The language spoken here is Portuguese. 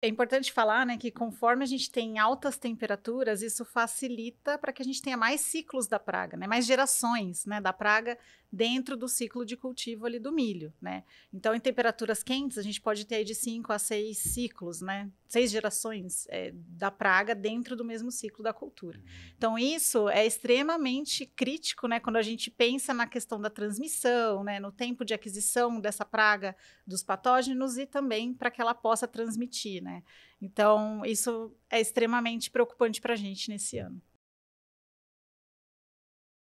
É importante falar, né, que conforme a gente tem altas temperaturas, isso facilita para que a gente tenha mais ciclos da praga, né, mais gerações, né, da praga dentro do ciclo de cultivo ali do milho, né. Então, em temperaturas quentes, a gente pode ter aí de cinco a seis ciclos, né, seis gerações é, da praga dentro do mesmo ciclo da cultura. Uhum. Então, isso é extremamente crítico, né, quando a gente pensa na questão da transmissão, né, no tempo de aquisição dessa praga dos patógenos e também para que ela possa transmitir, né né? Então, isso é extremamente preocupante para a gente nesse ano.